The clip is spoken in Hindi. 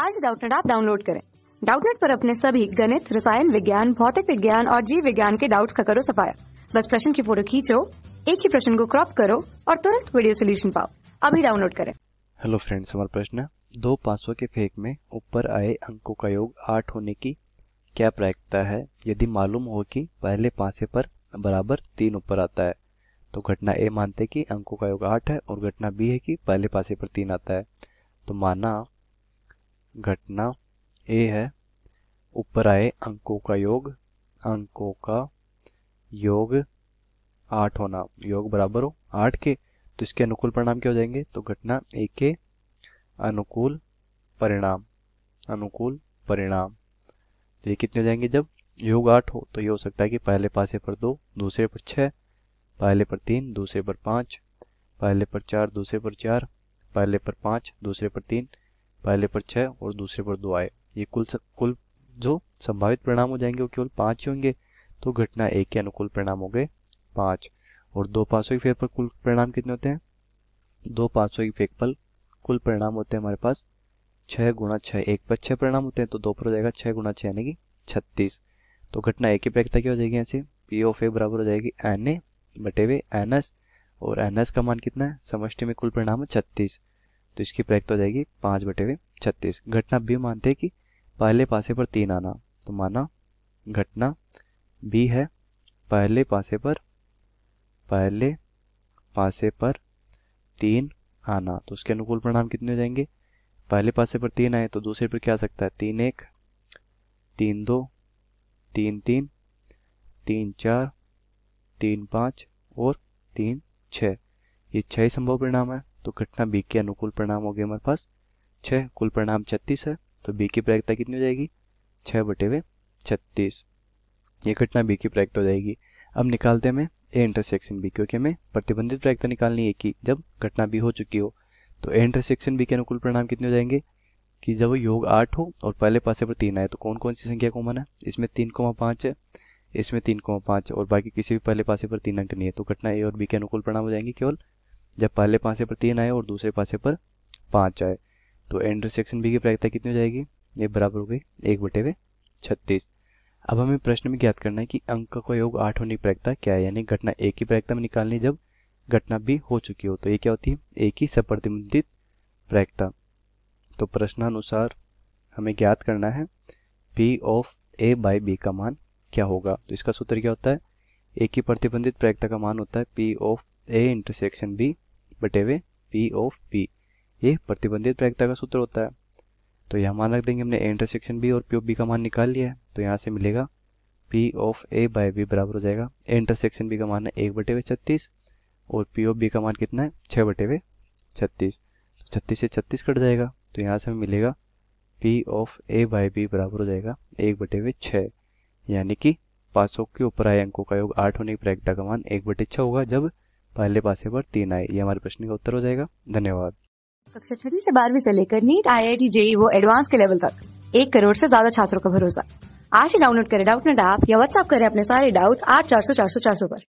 आज डाउटनेट आप डाउनलोड करें डाउटनेट पर अपने सभी गणित रसायन विज्ञान भौतिक विज्ञान और जीव विज्ञान के डाउट्स का करो सफाया बस प्रश्न की फोटो खींचो एक ही प्रश्न को क्रॉप करो और तुरंत वीडियो सोल्यूशन पाओ अभी डाउनलोड करें हेलो फ्रेंड्स हमारा प्रश्न दो पासों के फेक में ऊपर आए अंकों का योग आठ होने की क्या प्रायिकता है यदि मालूम हो कि पहले पासे पर बराबर तीन ऊपर आता है तो घटना ए मानते कि अंकों का योग आठ है और घटना बी है कि पहले पासे पर तीन आता है तो माना घटना ए है ऊपर आए अंकों का योग अंकों का योग आठ होना योग बराबर हो आठ के तो इसके अनुकूल परिणाम क्या हो जाएंगे तो घटना ए के अनुकूल परिणाम अनुकूल परिणाम तो ये कितने हो जाएंगे जब योग आठ हो तो ये हो सकता है कि पहले पासे पर दो दूसरे पर छः पहले पर तीन दूसरे पर पाँच पहले पर चार दूसरे पर चार पहले पर पाँच दूसरे पर तीन पहले पर छह और दूसरे पर दो आए ये कुल स, कुल जो संभावित परिणाम हो जाएंगे वो केवल पांच ही होंगे तो घटना एक के अनुकूल परिणाम हो गए पांच और दो पांचों की फेक पर कुल परिणाम कितने होते हैं दो पांचों की फेक पर कुल परिणाम होते हैं हमारे पास छह गुणा छह एक पर छह परिणाम होते हैं तो दो पर हो जाएगा छह गुणा छह यानी कि छत्तीस तो घटना एक की प्रायिकता क्या हो जाएगी ऐसे पी ओ ए बराबर हो जाएगी एन ए बटे हुए एन एस और एन एस का मान कितना है समष्टि में कुल परिणाम है छत्तीस तो इसकी प्रैक्ट हो जाएगी पाँच बटे हुए छत्तीस घटना भी मानते हैं कि पहले पासे पर तीन आना तो माना घटना भी है पहले पासे पर पहले पासे पर तीन आना तो उसके अनुकूल परिणाम कितने हो जाएंगे पहले पासे पर तीन आए तो दूसरे पर क्या आ सकता है तीन एक तीन दो तीन तीन तीन चार तीन पाँच और तीन छः ये छह संभव परिणाम है तो घटना बी के अनुकूल परिणाम हो गए हमारे पास छः कुल परिणाम छत्तीस है तो बी की प्रायिकता कितनी हो जाएगी छः बटे हुए छत्तीस ये घटना बी की प्रायिकता हो जाएगी अब निकालते हमें ए इंटरसेक्शन बी क्योंकि हमें प्रतिबंधित प्रायिकता निकालनी है कि जब घटना बी हो चुकी हो तो ए इंटरसेक्शन बी के अनुकूल परिणाम कितने हो जाएंगे कि जब योग आठ हो और पहले पासे पर तीन आए तो कौन कौन सी संख्या को माना है इसमें तीन कोमा पाँच है इसमें तीन कोमा पाँच और बाकी किसी भी पहले पासे पर तीन अंक नहीं है तो घटना ए और बी के अनुकूल परिणाम हो जाएंगे केवल जब पहले पासे पर तीन आए और दूसरे पासे पर पाँच आए तो इंटरसेक्शन बी की प्रायिकता कितनी हो जाएगी ये बराबर हो गई एक बटे हुए छत्तीस अब हमें प्रश्न में ज्ञात करना है कि अंक का योग आठ होने की प्रायिकता क्या है यानी घटना ए की प्रायिकता में निकालनी जब घटना बी हो चुकी हो तो ये क्या होती है ए की सप्रतिबंधित प्रायिकता तो प्रश्नानुसार हमें ज्ञात करना है P of A by B का मान क्या होगा तो इसका सूत्र क्या होता है ए की प्रतिबंधित प्रायिकता का मान होता है P of A intersection B बटे हुए पी ऑफ पी ये प्रतिबंधित प्रायिकता का सूत्र होता है तो यहाँ मान रख देंगे हमने ए इंटरसेक्शन बी और पी ऑफ बी का मान निकाल लिया है तो यहाँ से मिलेगा P of A by B बराबर हो जाएगा ए इंटरसेक्शन बी का मान है एक बटे हुए छत्तीस और पी ऑफ बी का मान कितना है छः बटे हुए छत्तीस तो छत्तीस से छत्तीस कट जाएगा तो यहाँ से हमें मिलेगा P of A by B बराबर हो जाएगा एक बटे हुए छः यानी कि पाँच सौ के ऊपर आए अंकों का योग आठ होने की प्रायिकता का मान एक बटे छः होगा जब पहले पासे पर तीन आए ये हमारे प्रश्न का उत्तर हो जाएगा धन्यवाद कक्षा छठी से बारहवीं से लेकर NEET I I T JEE वो एडवांस के लेवल तक एक करोड़ से ज्यादा छात्रों का भरोसा आज ही डाउनलोड करें डाउट नेट ऐप या व्हाट्सअप करें अपने सारे डाउट्स आठ चार सौ चार सौ चार सौ पर